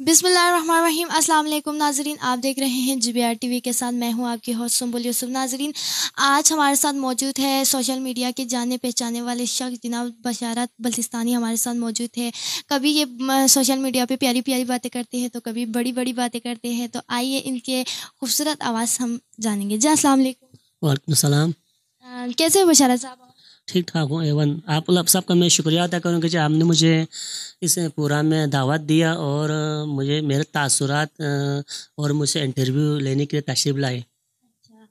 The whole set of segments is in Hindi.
बिसमीम अल्लाम नाजरीन आप देख रहे हैं G B R T V के साथ मैं हूं आपकी हौस सुम्बुल यूसुफ नाजरीन आज हमारे साथ मौजूद है सोशल मीडिया के जाने पहचाने वाले शख्स जनाब बशारत बल्तिस्तानी हमारे साथ मौजूद है कभी ये सोशल मीडिया पे प्यारी प्यारी बातें करते हैं तो कभी बड़ी बड़ी बातें करते हैं तो आइए इनके खूबसूरत आवाज़ हम जानेंगे जी असल वालेकुम कैसे हो बशारत साहब ठीक ठाक हूँ एवन आप लोग सबका मैं शुक्रिया अदा करूँ कि जी आपने मुझे इस प्रोग्राम में दावत दिया और मुझे मेरे तासुरात और मुझे इंटरव्यू लेने के लिए तशरीफ़ लाए अच्छा,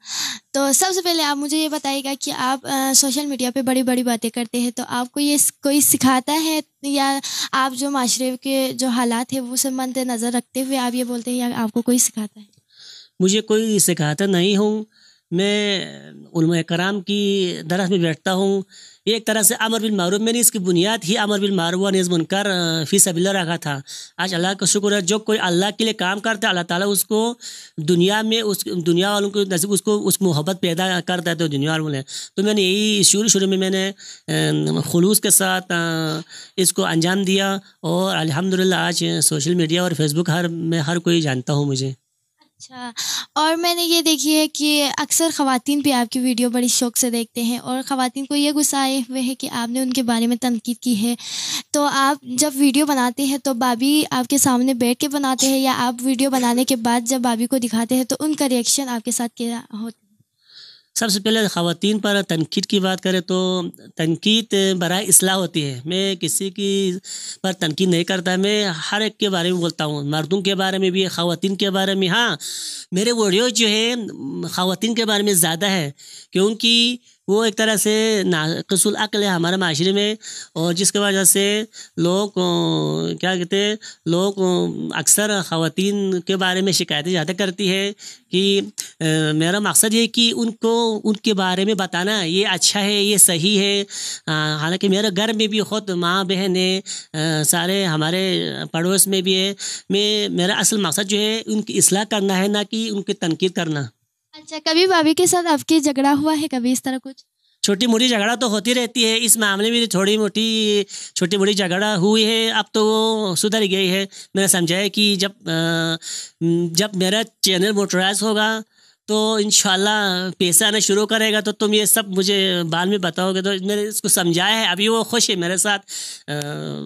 तो सबसे पहले आप मुझे ये बताइएगा कि आप आ, सोशल मीडिया पे बड़ी बड़ी बातें करते हैं तो आपको ये कोई सिखाता है या आप जो माशरे के जो हालात है वो सब मद्द नज़र रखते हुए आप ये बोलते हैं या आपको कोई सिखाता है मुझे कोई सिखाता नहीं हूँ मैं कराम की दरस में बैठता हूँ एक तरह से अमर बिन मारूफ मैंने इसकी बुनियाद ही अमर बिल मारूफ नज़ बनकर फ़ी अबिल्ला रखा था आज अल्लाह का शुक्र है जो कोई अल्लाह के लिए काम करता है अल्लाह ताला उसको दुनिया में उस दुनिया वालों को नजीब उसको उस मोहब्बत पैदा करता है तो दुनिया वालों ने तो मैंने यही शुरू शुरू में मैंने खलूस के साथ इसको अंजाम दिया और अलहमदिल्ला आज सोशल मीडिया और फेसबुक हर में हर कोई जानता हूँ मुझे अच्छा और मैंने ये देखी है कि अक्सर ख़वान भी आपकी वीडियो बड़ी शौक से देखते हैं और ख़वान को ये गुस्सा आए हुए हैं कि आपने उनके बारे में तनकीद की है तो आप जब वीडियो बनाते हैं तो भाभी आपके सामने बैठ के बनाते हैं या आप वीडियो बनाने के बाद जब भाभी को दिखाते हैं तो उनका रिएक्शन आपके साथ क्या होता है सबसे पहले ख़वान पर तनकीद की बात करें तो तनकीद बर असलाह होती है मैं किसी की पर तनकीद नहीं करता मैं हर एक के बारे में बोलता हूँ मर्दों के बारे में भी ख़वान के बारे में हाँ मेरे वीडियो जो है ख़वान के बारे में ज़्यादा है क्योंकि वो एक तरह से नाकसुल अक्ल है हमारे माशरे में और जिसकी वजह से लोग क्या कहते हैं लोग अक्सर ख़वान के बारे में शिकायतें ज़्यादा करती है कि मेरा मकसद ये कि उनको उनके बारे में बताना ये अच्छा है ये सही है हालांकि मेरे घर में भी खुद माँ बहन है सारे हमारे पड़ोस में भी है मैं मेरा असल मकसद जो है उनकी असलाह करना है ना कि उनकी तनकीद करना अच्छा कभी भाभी के साथ आपकी झगड़ा हुआ है कभी इस तरह कुछ छोटी मोटी झगड़ा तो होती रहती है इस मामले में थोड़ी तो मोटी छोटी मोटी झगड़ा हुई है अब तो वो सुधर गई है मैंने समझाया कि जब जब मेरा चैनल मोटराइज होगा तो इन पैसा आना शुरू करेगा तो तुम ये सब मुझे बाद में बताओगे तो मैंने इसको समझाया है अभी वो खुश है मेरे साथ आ,